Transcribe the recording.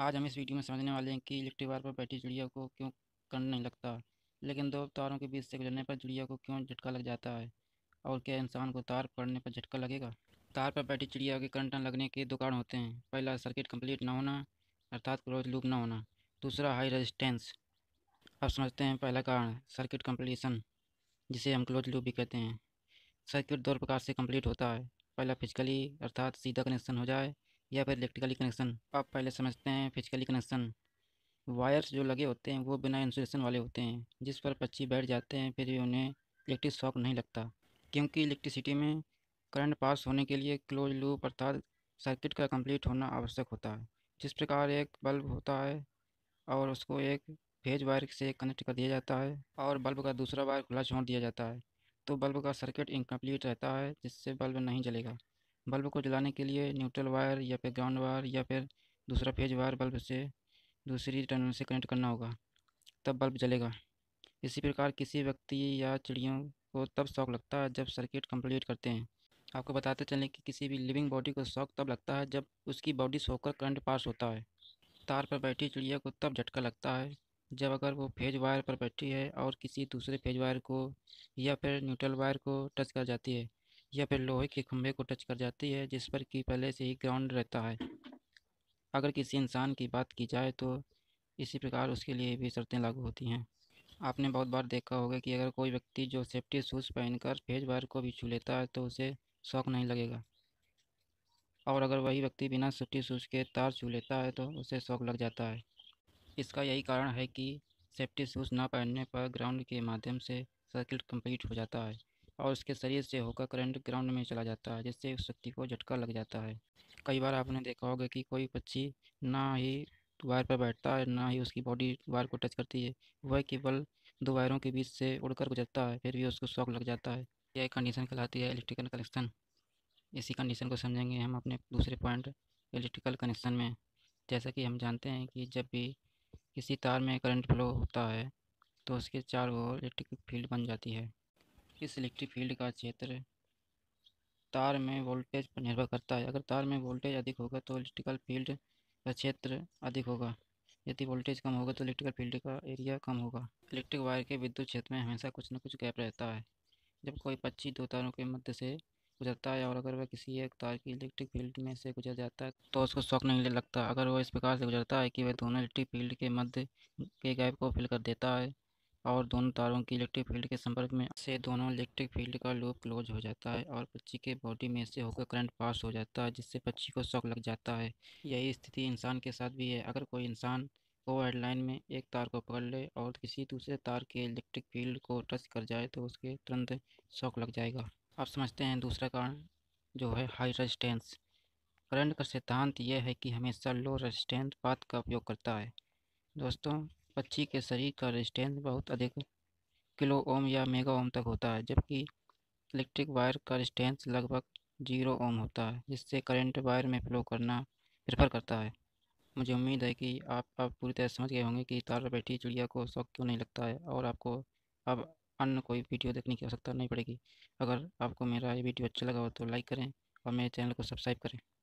आज हम इस वीडियो में समझने वाले हैं कि इलेक्ट्रिक वायर पर बैठी चिड़िया को क्यों करंट नहीं लगता लेकिन दो तारों के बीच से गुजरने पर चिड़िया को क्यों झटका लग जाता है और क्या इंसान को तार पड़ने पर झटका लगेगा तार पर बैठी चिड़िया के करंट लगने के दो कारण होते हैं पहला सर्किट कंप्लीट ना होना अर्थात क्लोज लूप ना होना दूसरा हाई रेजिस्टेंस अब समझते हैं पहला कारण सर्किट कंप्लीसन जिसे हम क्लोज लूप भी कहते हैं सर्किट दो प्रकार से कंप्लीट होता है पहला फिजिकली अर्थात सीधा कनेक्शन हो जाए या फिर इलेक्ट्रिकली कनेक्शन आप पहले समझते हैं फिजिकली कनेक्शन वायर्स जो लगे होते हैं वो बिना इंसुलेशन वाले होते हैं जिस पर पक्षी बैठ जाते हैं फिर भी उन्हें इलेक्ट्रिक शॉक नहीं लगता क्योंकि इलेक्ट्रिसिटी में करंट पास होने के लिए क्लोज लूप अर्थात सर्किट का कंप्लीट होना आवश्यक होता है जिस प्रकार एक बल्ब होता है और उसको एक फेज वायर से कनेक्ट कर दिया जाता है और बल्ब का दूसरा वायर खुला छोड़ दिया जाता है तो बल्ब का सर्किट इनकम्प्लीट रहता है जिससे बल्ब नहीं जलेगा बल्ब को जलाने के लिए न्यूट्रल वायर या फिर ग्राउंड वायर या फिर दूसरा फेज वायर बल्ब से दूसरी टर्मिनल से कनेक्ट करना होगा तब बल्ब जलेगा इसी प्रकार किसी व्यक्ति या चिड़ियों को तब शौक लगता है जब सर्किट कंप्लीट करते हैं आपको बताते चलें कि किसी भी लिविंग बॉडी को शौक तब लगता है जब उसकी बॉडी सोकर करंट पास होता है तार पर बैठी चिड़िया को तब झटका लगता है जब अगर वो फेज वायर पर बैठी है और किसी दूसरे फेज वायर को या फिर न्यूट्रल वायर को टच कर जाती है या फिर लोहे के खंभे को टच कर जाती है जिस पर कि पहले से ही ग्राउंड रहता है अगर किसी इंसान की बात की जाए तो इसी प्रकार उसके लिए भी शर्तें लागू होती हैं आपने बहुत बार देखा होगा कि अगर कोई व्यक्ति जो सेफ्टी शूज़ पहनकर फेज वायर को भी छू लेता है तो उसे शौक नहीं लगेगा और अगर वही व्यक्ति बिना सेफ्टी शूज़ के तार छू लेता है तो उसे शौक लग जाता है इसका यही कारण है कि सेफ्टी शूज़ ना पहनने पर ग्राउंड के माध्यम से सर्किट कंप्लीट हो जाता है और उसके शरीर से होकर करंट ग्राउंड में चला जाता है जिससे उस शक्ति को झटका लग जाता है कई बार आपने देखा होगा कि कोई पक्षी ना ही वायर पर बैठता है ना ही उसकी बॉडी वायर को टच करती है वह केवल दो वायरों के बीच से उड़कर गुजरता है फिर भी उसको शौक लग जाता है यह कंडीशन कहलाती है इलेक्ट्रिकल कनेक्शन इसी कंडीशन को समझेंगे हम अपने दूसरे पॉइंट इलेक्ट्रिकल कनेक्शन में जैसा कि हम जानते हैं कि जब भी किसी तार में करंट फ्लो होता है तो उसके चार ओर इलेक्ट्रिक फील्ड बन जाती है किस इलेक्ट्रिक फील्ड का क्षेत्र तार में वोल्टेज पर निर्भर करता है अगर तार में वोल्टेज अधिक होगा तो इलेक्ट्रिकल फील्ड का क्षेत्र अधिक होगा यदि वोल्टेज कम होगा तो इलेक्ट्रिकल फील्ड का एरिया कम होगा इलेक्ट्रिक वायर के विद्युत क्षेत्र में हमेशा कुछ न कुछ गैप रहता है जब कोई पच्चीस दो तारों के मध्य से गुजरता है और अगर वह किसी एक तार की इलेक्ट्रिक फील्ड में से गुजर जाता है तो उसको शौक नहीं लगता अगर वह इस प्रकार से गुजरता है कि वह दोनों इलेक्ट्रिक फील्ड के मध्य के गैप को फिल कर देता है और दोनों तारों की इलेक्ट्रिक फील्ड के संपर्क में से दोनों इलेक्ट्रिक फील्ड का लूप क्लोज हो जाता है और पक्षी के बॉडी में से होकर करंट पास हो जाता है जिससे पक्षी को शौक लग जाता है यही स्थिति इंसान के साथ भी है अगर कोई इंसान को हेडलाइन में एक तार को पकड़ ले और किसी दूसरे तार के इलेक्ट्रिक फील्ड को टच कर जाए तो उसके तुरंत शौक लग जाएगा आप समझते हैं दूसरा कारण जो है हाई रजिस्टेंस करंट का सिद्धांत यह है कि हमेशा लो रजिस्टेंस पाथ का उपयोग करता है दोस्तों पक्षी के शरीर का रेजिस्टेंस बहुत अधिक किलो ओम या मेगा ओम तक होता है जबकि इलेक्ट्रिक वायर का रेजिस्टेंस लगभग जीरो ओम होता है जिससे करंट वायर में फ्लो करना प्रेफर करता है मुझे उम्मीद है कि आप अब पूरी तरह समझ गए होंगे कि तार बैठी चिड़िया को शौक क्यों नहीं लगता है और आपको अब अन्य कोई वीडियो देखने की आवश्यकता नहीं पड़ेगी अगर आपको मेरा ये वीडियो अच्छा लगा हो तो लाइक करें और मेरे चैनल को सब्सक्राइब करें